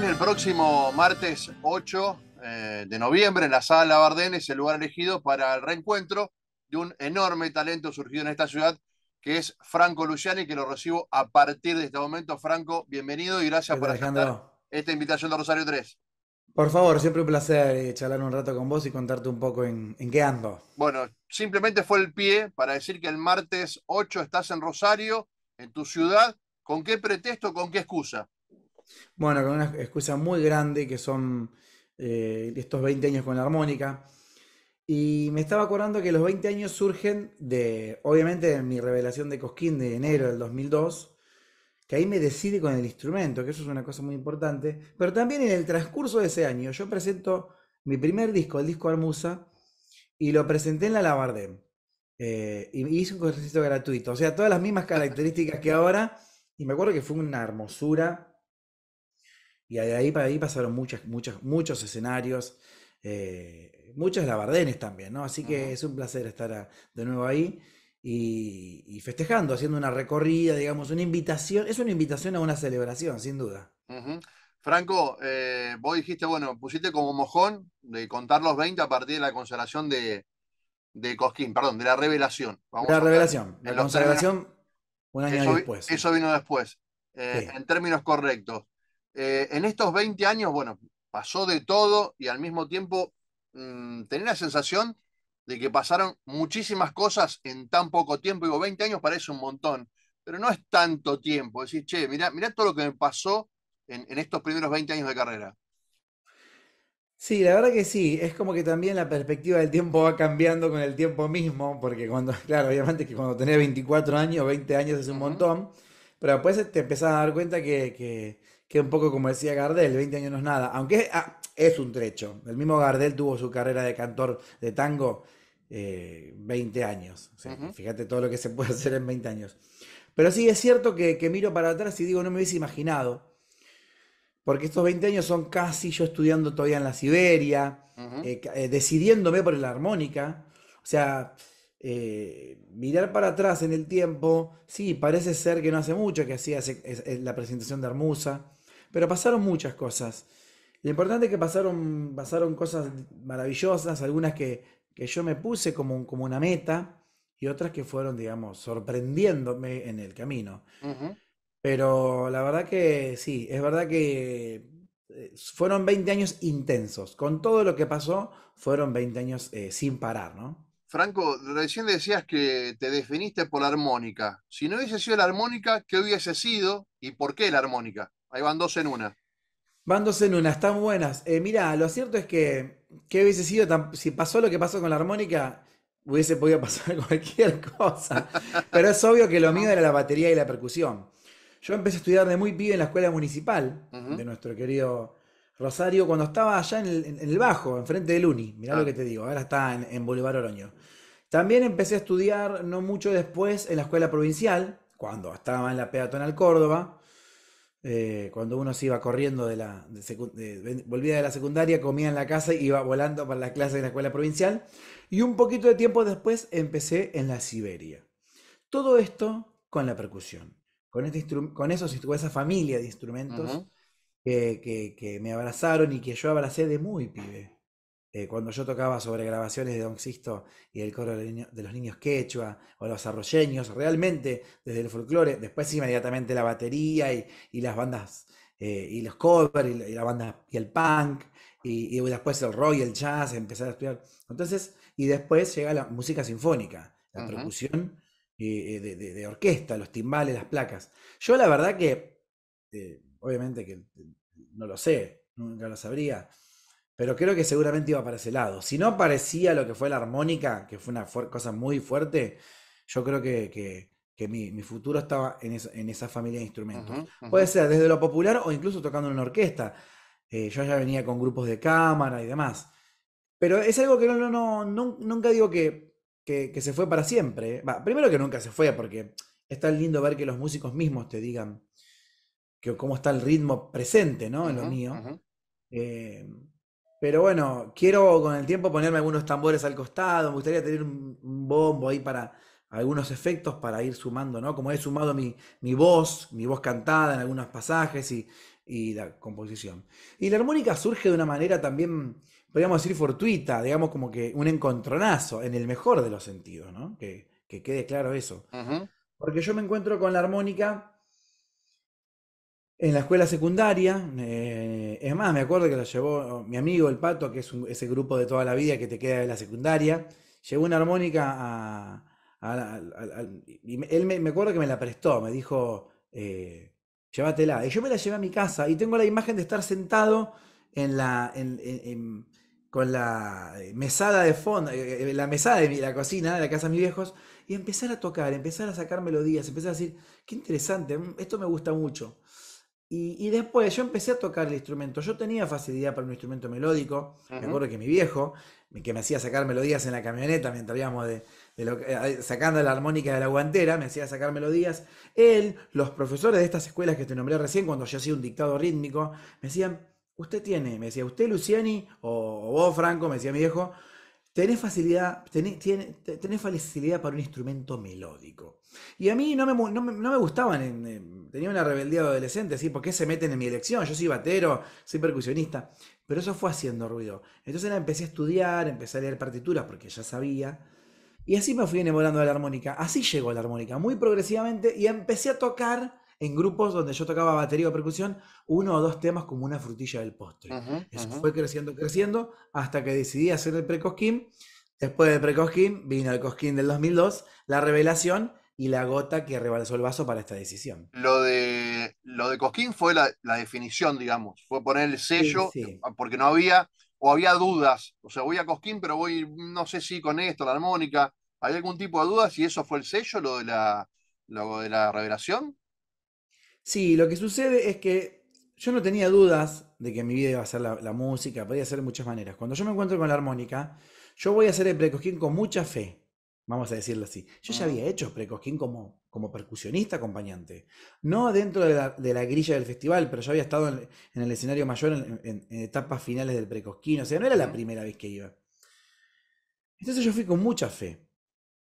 el próximo martes 8 eh, de noviembre en la sala Bardén es el lugar elegido para el reencuentro de un enorme talento surgido en esta ciudad, que es Franco Luciani, que lo recibo a partir de este momento. Franco, bienvenido y gracias por aceptar esta invitación de Rosario 3. Por favor, siempre un placer eh, charlar un rato con vos y contarte un poco en, en, qué ando. Bueno, simplemente fue el pie para decir que el martes 8 estás en Rosario, en tu ciudad. ¿Con qué pretexto, con qué excusa? Bueno, con una excusa muy grande que son eh, estos 20 años con la armónica. Y me estaba acordando que los 20 años surgen de, obviamente, de mi revelación de Cosquín de enero del 2002, que ahí me decide con el instrumento, que eso es una cosa muy importante. Pero también en el transcurso de ese año, yo presento mi primer disco, el disco Armusa, y lo presenté en la Labardem. Eh, y hice un concierto gratuito, o sea, todas las mismas características que ahora. Y me acuerdo que fue una hermosura y de ahí para ahí pasaron muchas, muchas, muchos escenarios, eh, muchos muchas lavardenes también, ¿no? Así que es un placer estar ah, de nuevo ahí y, festejando, haciendo una recorrida, digamos, una invitación, es una invitación a una celebración, sin duda. Franco, eh, vos dijiste, bueno, pusiste como mojón de contar los 20 a partir de la consagración de, Cosquín, perdón, de la revelación. la revelación, la consagración un año después. Eso vino después, eh, en términos correctos. Eh, en estos 20 años, bueno, pasó de todo y al mismo tiempo mm, tenía la sensación de que pasaron muchísimas cosas en tan poco tiempo. Digo, 20 años parece un montón, pero no es tanto tiempo. Decir, che, mirá, todo lo que me pasó en, estos primeros 20 años de carrera. Sí, la verdad que sí. Es como que también la perspectiva del tiempo va cambiando con el tiempo mismo, porque cuando, claro, obviamente que cuando tenés 24 años, 20 años es un montón, pero después te empezás a dar cuenta que, que un poco como decía Gardel, 20 años no es nada, aunque ah, es un trecho. El mismo Gardel tuvo su carrera de cantor de tango 20 eh, años. Fíjate todo lo que se puede hacer en 20 años. Pero sí es cierto que, miro para atrás y digo, no me hubiese imaginado. Porque estos 20 años son casi yo estudiando todavía en la Siberia, eh, eh, decidiéndome por la armónica. O sea, mirar para atrás en el tiempo, sí, parece ser que no hace mucho que hacía la presentación de Armusa, pero pasaron muchas cosas. Lo importante es que pasaron, pasaron cosas maravillosas, algunas que, yo me puse como, como una meta y otras que fueron, digamos, sorprendiéndome en el camino. Pero la verdad que sí, es verdad que eh, fueron 20 años intensos. Con todo lo que pasó, fueron 20 años eh, sin parar, ¿no? Franco, recién decías que te definiste por la armónica. Si no hubiese sido la armónica, ¿qué hubiese sido y por qué la armónica? Ahí van dos en una. Van dos en una, están buenas. Eh, mira, lo cierto es que, ¿qué hubiese sido si pasó lo que pasó con la armónica? Hubiese podido pasar cualquier cosa. Pero es obvio que lo mío era la batería y la percusión. Yo empecé a estudiar de muy pibe en la escuela municipal de nuestro querido Rosario, cuando estaba allá en el, Bajo, enfrente del Uni. Mira lo ah. que te digo, ahora está en, en Bolívar Oroño. También empecé a estudiar no mucho después en la escuela provincial, cuando estaba en la peatonal Córdoba. Eh, cuando uno se iba corriendo de la. volvía de la secundaria, comía en la casa y iba volando para la clase de la escuela provincial. Y un poquito de tiempo después empecé en la Siberia. Todo esto con la percusión. Con, este esa familia de instrumentos que me abrazaron y que yo abracé de muy pibe. Eh, cuando yo tocaba sobre grabaciones de Don Sixto y el coro de, los niños quechua o los arroyeños, realmente desde el folclore, después inmediatamente la batería y, las bandas eh, y los covers y, la banda y el punk y, después el rock y el jazz, empezar a estudiar. Entonces, y después llega la música sinfónica, la percusión de, orquesta, los timbales, las placas. Yo la verdad que, eh, obviamente que no lo sé, nunca lo sabría, pero creo que seguramente iba para ese lado. Si no parecía lo que fue la armónica, que fue una cosa muy fuerte, yo creo que, mi, futuro estaba en, esa familia de instrumentos. Puede ser desde lo popular o incluso tocando en una orquesta. Eh, yo ya venía con grupos de cámara y demás. Pero es algo que nunca digo que, se fue para siempre. ¿eh? primero que nunca se fue, porque es tan lindo ver que los músicos mismos te digan que, cómo está el ritmo presente, ¿no? En lo mío. Eh, pero bueno, quiero con el tiempo ponerme algunos tambores al costado, me gustaría tener un, bombo ahí para algunos efectos para ir sumando, ¿no? Como he sumado mi, voz, mi voz cantada en algunos pasajes y, la composición. Y la armónica surge de una manera también, podríamos decir, fortuita, digamos como que un encontronazo, en el mejor de los sentidos, ¿no? Que, que quede claro eso. Porque yo me encuentro con la armónica en la escuela secundaria. Eh, es más, me acuerdo que lo llevó mi amigo el Pato, que es ese grupo de toda la vida que te queda de la secundaria. Llevó una armónica y él me, acuerdo que me la prestó, me dijo, eh, llévatela. Y yo me la llevé a mi casa y tengo la imagen de estar sentado con la mesada de fondo, eh, la mesada de la cocina de la casa de mis viejos, y empezar a tocar, empezar a sacar melodías, empezar a decir, qué interesante, mm, esto me gusta mucho. Y, después yo empecé a tocar el instrumento. Yo tenía facilidad para un instrumento melódico. Me acuerdo que mi viejo, que me hacía sacar melodías en la camioneta mientras íbamos de, lo, sacando la armónica de la guantera, me hacía sacar melodías. Él, los profesores de estas escuelas que te nombré recién, cuando yo hacía un dictado rítmico, me decían, usted tiene, me decía, usted Luciani, o vos Franco, me decía mi viejo, tenés facilidad, facilidad para un instrumento melódico. Y a mí no me, no me, gustaban, tenía una rebeldía adolescente, ¿sí? Porque se meten en mi elección? Yo soy batero, soy percusionista, pero eso fue haciendo ruido. Entonces la empecé a estudiar, empecé a leer partituras porque ya sabía, y así me fui enamorando de la armónica, así llegó la armónica, muy progresivamente, y empecé a tocar en grupos donde yo tocaba batería o percusión, uno o dos temas como una frutilla del postre. Eso fue creciendo, creciendo, hasta que decidí hacer el precosquín. Después del precosquín, vino el cosquín del 2002, la revelación y la gota que rebalsó el vaso para esta decisión. Lo de, lo de Cosquín fue la, definición, digamos, fue poner el sello, porque no había, o había dudas, o sea, voy a Cosquín, pero voy, no sé si con esto, la armónica, ¿hay algún tipo de dudas? ¿Y eso fue el sello, lo de la, lo de la revelación? Sí, lo que sucede es que yo no tenía dudas de que mi vida iba a ser la, música, podía ser de muchas maneras. Cuando yo me encuentro con la armónica, yo voy a hacer el precosquín con mucha fe, vamos a decirlo así. Yo ya ah. había hecho precosquín como, como percusionista acompañante, no dentro de la, grilla del festival, pero yo había estado en, el escenario mayor en, en etapas finales del precosquín, o sea, no era la primera vez que iba. Entonces yo fui con mucha fe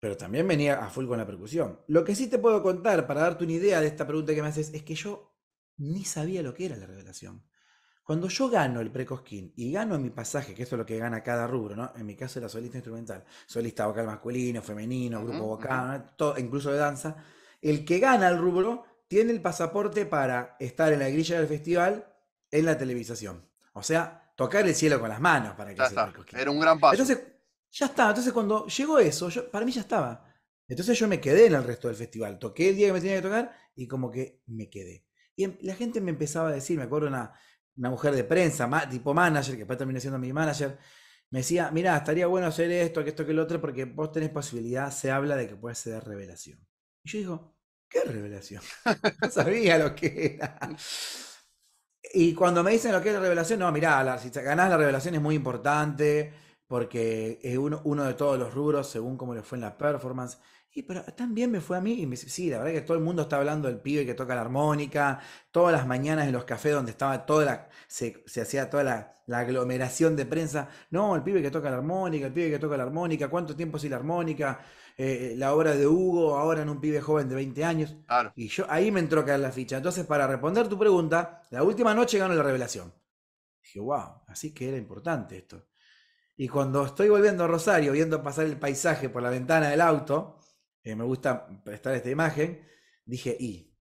pero también venía a full con la percusión. Lo que sí te puedo contar para darte una idea de esta pregunta que me haces es que yo ni sabía lo que era la revelación. Cuando yo gano el precosquín y gano en mi pasaje, que eso es lo que gana cada rubro, ¿no? En mi caso era solista instrumental, solista vocal masculino, femenino, grupo vocal, todo, incluso de danza. El que gana el rubro tiene el pasaporte para estar en la grilla del festival en la televisación. O sea, tocar el cielo con las manos para que sea el Era un gran paso. Ya estaba. Entonces, cuando llegó eso, para mí ya estaba. Entonces yo me quedé en el resto del festival. Toqué el día que me tenía que tocar y como que me quedé. Y em, la gente me empezaba a decir, me acuerdo una, una mujer de prensa, tipo manager, que después terminó siendo mi manager, me decía, mira, estaría bueno hacer esto, que esto, que lo otro, porque vos tenés posibilidad, se habla de que puedes ser revelación. Y yo digo, ¿qué revelación? no sabía lo que era. Y cuando me dicen lo que es la revelación, no, mirá, la, si ganás la revelación es muy importante, porque es uno, de todos los rubros según cómo le fue en la performance. Y pero también me fue a mí y me dice, sí, la verdad que todo el mundo está hablando del pibe que toca la armónica, todas las mañanas en los cafés donde estaba toda la, se, hacía toda la, aglomeración de prensa, no, el pibe que toca la armónica, el pibe que toca la armónica, cuánto tiempo sin la armónica, eh, la obra de Hugo, ahora en un pibe joven de 20 años. Y yo ahí me entró a caer la ficha. Entonces, para responder tu pregunta, la última noche ganó la revelación. Dije, wow, así que era importante esto. Y cuando estoy volviendo a Rosario, viendo pasar el paisaje por la ventana del auto, eh, me gusta prestar esta imagen, dije, y,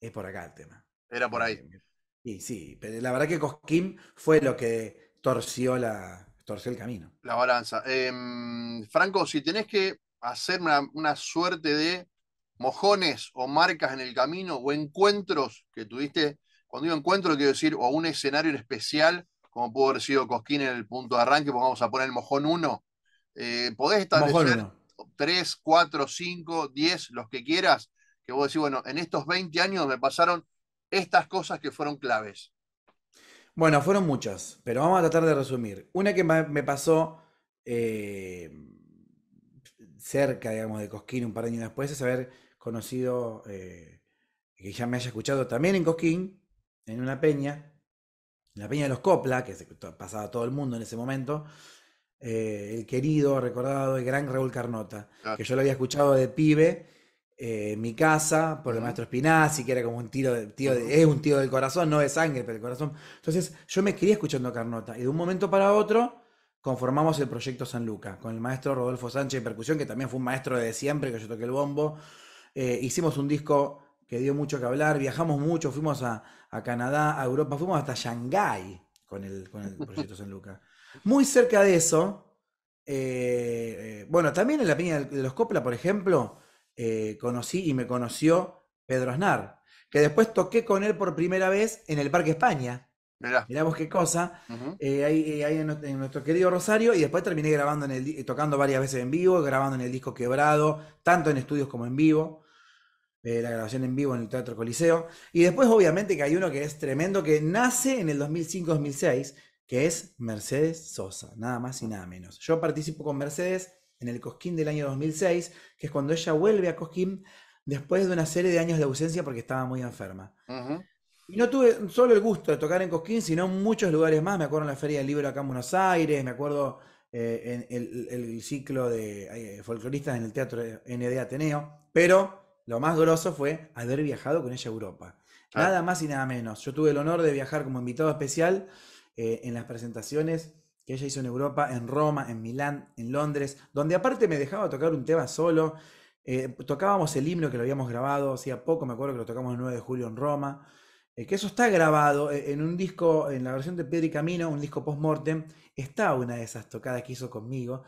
es por acá el tema. Era por ahí. Eh, y sí, pero la verdad que Cosquín fue lo que torció, la, torció el camino. La balanza. Em, Franco, si tenés que hacer una, suerte de mojones o marcas en el camino o encuentros que tuviste, cuando digo encuentro quiero decir, o un escenario especial como pudo haber sido Cosquín en el punto de arranque, pues vamos a poner el mojón 1. Eh, podés establecer 3, 4, 5, 10, los que quieras, que vos decís, bueno, en estos 20 años me pasaron estas cosas que fueron claves. Bueno, fueron muchas, pero vamos a tratar de resumir. Una que me pasó eh, cerca, digamos, de Cosquín un par de años después es haber conocido, eh, que ya me haya escuchado también en Cosquín, en una peña, la Peña de los Copla, que se pasaba todo el mundo en ese momento, eh, el querido, recordado, el gran Raúl Carnota, ah. que yo lo había escuchado de pibe eh, en mi casa por el maestro Spinazzi, que era como un tiro, de, tío es un tío del corazón, no de sangre, pero el corazón. Entonces yo me quería escuchando a Carnota y de un momento para otro conformamos el proyecto San Luca con el maestro Rodolfo Sánchez de percusión, que también fue un maestro de siempre, que yo toqué el bombo. Eh, hicimos un disco que dio mucho que hablar. Viajamos mucho, fuimos a, Canadá, a Europa, fuimos hasta Shanghái con el, proyecto San Luca. Muy cerca de eso, eh, eh, bueno, también en la Peña de los Copla, por ejemplo, eh, conocí y me conoció Pedro Aznar, que después toqué con él por primera vez en el Parque España. Mirá. qué cosa. ahí, en, nuestro querido Rosario. Y después terminé grabando en el, tocando varias veces en vivo, grabando en el disco quebrado, tanto en estudios como en vivo la grabación en vivo en el Teatro Coliseo. Y después, obviamente, que hay uno que es tremendo, que nace en el 2005-2006, que es Mercedes Sosa, nada más y nada menos. Yo participo con Mercedes en el Cosquín del año 2006, que es cuando ella vuelve a Cosquín después de una serie de años de ausencia porque estaba muy enferma. Y no tuve solo el gusto de tocar en Cosquín, sino en muchos lugares más. Me acuerdo en la Feria del Libro acá en Buenos Aires, me acuerdo eh, en el, ciclo de eh, folcloristas en el Teatro ND Ateneo, pero lo más grosso fue haber viajado con ella a Europa. Nada más y nada menos. Yo tuve el honor de viajar como invitado especial eh, en las presentaciones que ella hizo en Europa, en Roma, en Milán, en Londres, donde aparte me dejaba tocar un tema solo. Eh, tocábamos el himno que lo habíamos grabado hacía poco, me acuerdo que lo tocamos el 9 de julio en Roma. Eh, que eso está grabado en un disco, en la versión de Pedro y Camino, un disco post-mortem, está una de esas tocadas que hizo conmigo.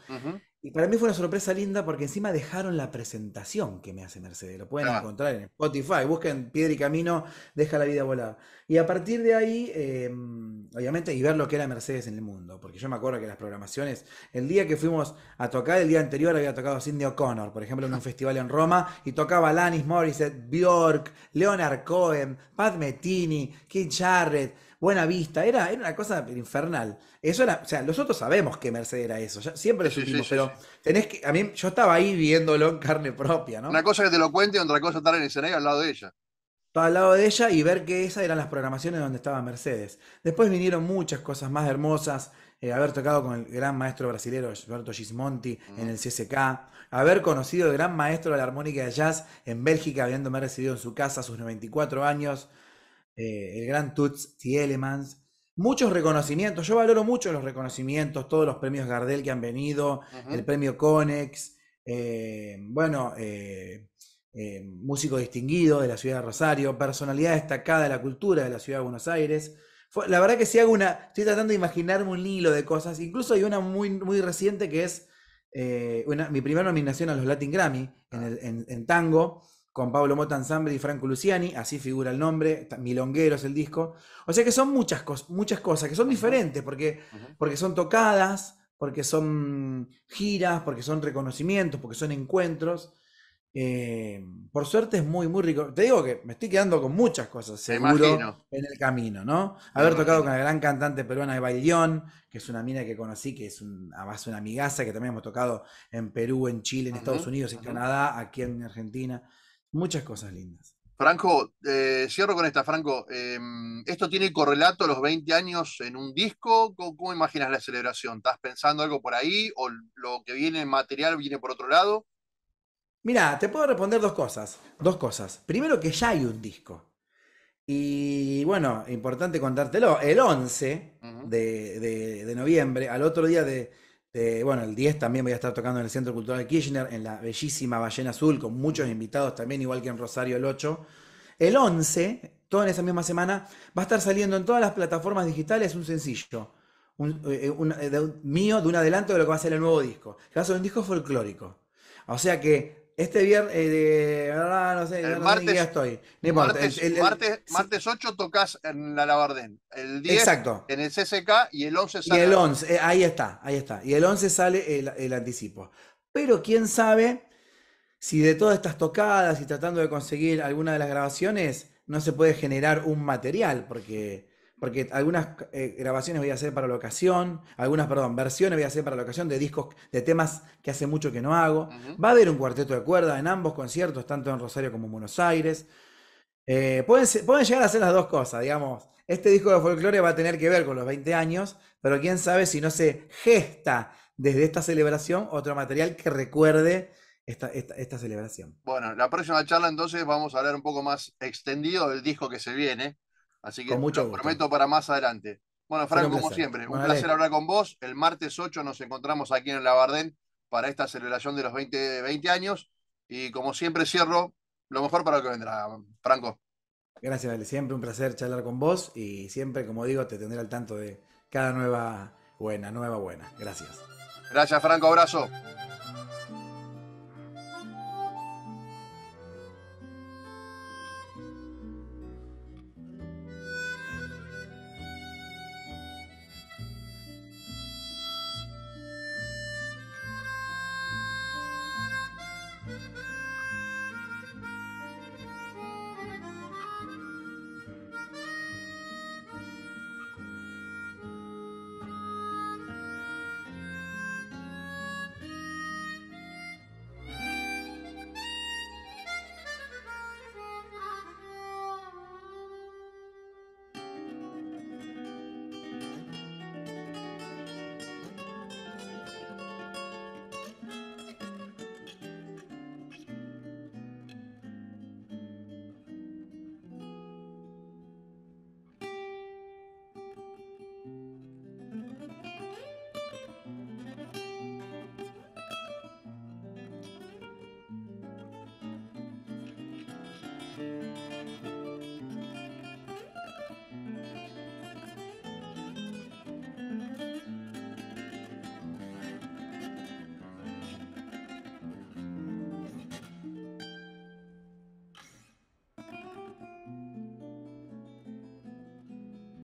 Y para mí fue una sorpresa linda porque encima dejaron la presentación que me hace Mercedes. Lo pueden ah. encontrar en Spotify. Busquen Piedra y Camino, deja la vida volada. Y a partir de ahí, em, obviamente, y ver lo que era Mercedes en el mundo. Porque yo me acuerdo que las programaciones, el día que fuimos a tocar, el día anterior había tocado Cindy O'Connor, por ejemplo, en un ah. festival en Roma, y tocaba Lanis Morissette, Bjork, Leonard Cohen, Pat Mettini, Keith Jarrett. Buena Vista, era, era una cosa infernal. Eso era, o sea, nosotros sabemos que Mercedes era eso, ya, siempre lo supimos, pero tenés que, a mí, yo estaba ahí viéndolo en carne propia, ¿no? Una cosa que te lo cuente y otra cosa estar en el escenario al lado de ella. al lado de ella y ver que esas eran las programaciones donde estaba Mercedes. Después vinieron muchas cosas más hermosas, eh, haber tocado con el gran maestro brasilero Gilberto Gismonti en el CSK, haber conocido el gran maestro de la armónica de jazz en Bélgica, habiéndome recibido en su casa a sus 94 años, eh, el gran Toots Tielemans. Muchos reconocimientos, yo valoro mucho los reconocimientos, todos los premios Gardel que han venido, el premio Conex, eh, bueno, eh, músico distinguido de la ciudad de Rosario, personalidad destacada de la cultura de la ciudad de Buenos Aires. la verdad que si hago una, estoy tratando de imaginarme un hilo de cosas, incluso hay una muy, muy reciente que es mi primera nominación a los Latin Grammy en tango con Pablo Mota y Franco Luciani, así figura el nombre, Milonguero es el disco. O sea que son muchas, cosas, muchas cosas que son diferentes, porque, porque son tocadas, porque son giras, porque son reconocimientos, porque son encuentros. Eh, por suerte es muy, muy rico. Te digo que me estoy quedando con muchas cosas, seguro, en el camino, ¿no? Haber tocado con la gran cantante peruana de Ilión, que es una mina que conocí, que es, una una amigaza, que también hemos tocado en Perú, en Chile, en Estados Unidos, en Canadá, aquí en Argentina muchas cosas lindas. Franco, eh, cierro con esta, Franco. Em, ¿Esto tiene correlato a los 20 años en un disco? ¿Cómo, imaginas la celebración? ¿Estás pensando algo por ahí o lo que viene material viene por otro lado? Mira, te puedo responder dos cosas. Dos cosas. Primero que ya hay un disco. Y bueno, importante contártelo. El 11 de noviembre, al otro día de, este, bueno, el 10 también voy a estar tocando en el Centro Cultural de Kirchner, en la bellísima Ballena Azul, con muchos invitados también, igual que en Rosario el 8. El 11, todo en esa misma semana, va a estar saliendo en todas las plataformas digitales un sencillo eh, eh, mío de un adelanto de lo que va a ser el nuevo disco. Que va a un disco folclórico. O sea que este viernes, eh, ah, no, sé, el martes, estoy. martes, el, martes, martes, 8 tocas en la Labardén, el 10 exacto. en el CCK y el 11 sale. Y el 11, eh, ahí está, ahí está. Y el 11 sale el, anticipo. Pero quién sabe si de todas estas tocadas y tratando de conseguir alguna de las grabaciones no se puede generar un material, porque porque algunas eh, grabaciones voy a hacer para la ocasión, algunas, perdón, versiones voy a hacer para la ocasión de discos, de temas que hace mucho que no hago. Va a haber un cuarteto de cuerda en ambos conciertos, tanto en Rosario como en Buenos Aires. Eh, pueden, llegar a hacer las dos cosas, digamos. Este disco de folclore va a tener que ver con los 20 años, pero quién sabe si no se gesta desde esta celebración otro material que recuerde esta, esta, celebración. Bueno, la próxima charla entonces vamos a hablar un poco más extendido del disco que se viene, Así que mucho lo prometo para más adelante. Bueno, Franco, como siempre, un placer hablar con vos. El martes 8 nos encontramos aquí en Labardén para esta celebración de los 20, 20 años. Y como siempre, cierro lo mejor para lo que vendrá, Franco. Gracias, Vale. Siempre un placer charlar con vos y siempre, como digo, te tendré al tanto de cada nueva buena, nueva buena. Gracias. Gracias, Franco. Abrazo.